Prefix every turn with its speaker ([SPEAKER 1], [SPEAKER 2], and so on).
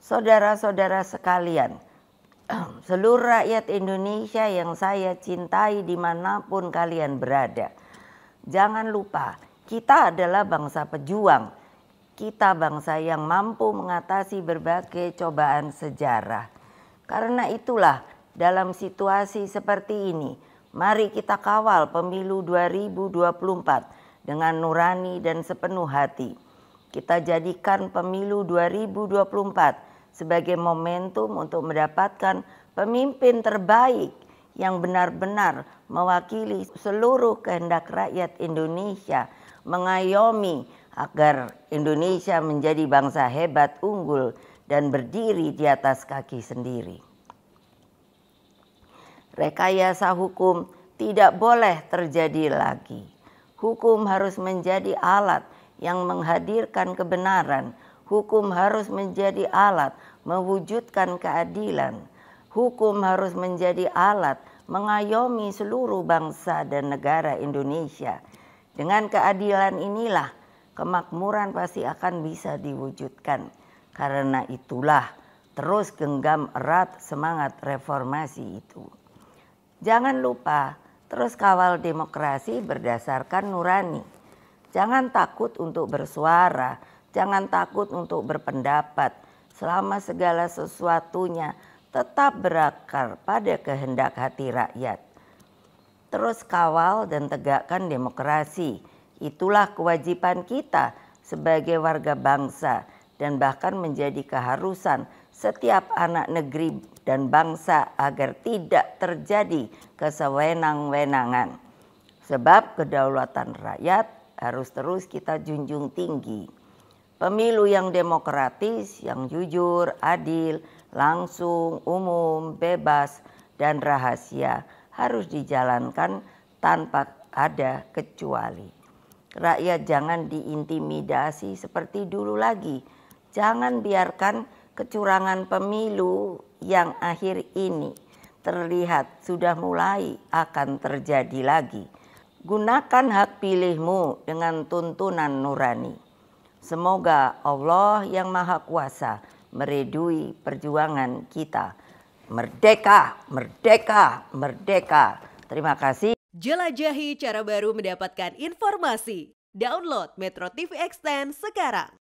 [SPEAKER 1] Saudara-saudara sekalian, seluruh rakyat Indonesia yang saya cintai dimanapun kalian berada. Jangan lupa, kita adalah bangsa pejuang. Kita bangsa yang mampu mengatasi berbagai cobaan sejarah. Karena itulah dalam situasi seperti ini, mari kita kawal pemilu 2024 dengan nurani dan sepenuh hati. Kita jadikan pemilu 2024 sebagai momentum untuk mendapatkan pemimpin terbaik yang benar-benar mewakili seluruh kehendak rakyat Indonesia, mengayomi agar Indonesia menjadi bangsa hebat, unggul, dan berdiri di atas kaki sendiri. Rekayasa hukum tidak boleh terjadi lagi. Hukum harus menjadi alat yang menghadirkan kebenaran, Hukum harus menjadi alat mewujudkan keadilan. Hukum harus menjadi alat mengayomi seluruh bangsa dan negara Indonesia. Dengan keadilan inilah kemakmuran pasti akan bisa diwujudkan. Karena itulah terus genggam erat semangat reformasi itu. Jangan lupa terus kawal demokrasi berdasarkan nurani. Jangan takut untuk bersuara Jangan takut untuk berpendapat selama segala sesuatunya tetap berakar pada kehendak hati rakyat. Terus kawal dan tegakkan demokrasi. Itulah kewajiban kita sebagai warga bangsa dan bahkan menjadi keharusan setiap anak negeri dan bangsa agar tidak terjadi kesewenang-wenangan. Sebab kedaulatan rakyat harus terus kita junjung tinggi. Pemilu yang demokratis, yang jujur, adil, langsung, umum, bebas, dan rahasia harus dijalankan tanpa ada kecuali. Rakyat jangan diintimidasi seperti dulu lagi. Jangan biarkan kecurangan pemilu yang akhir ini terlihat sudah mulai akan terjadi lagi. Gunakan hak pilihmu dengan tuntunan nurani Semoga Allah yang Maha Kuasa meredui perjuangan kita. Merdeka, merdeka, merdeka. Terima kasih. Jelajahi cara baru mendapatkan informasi. Download Metro TV Extend sekarang.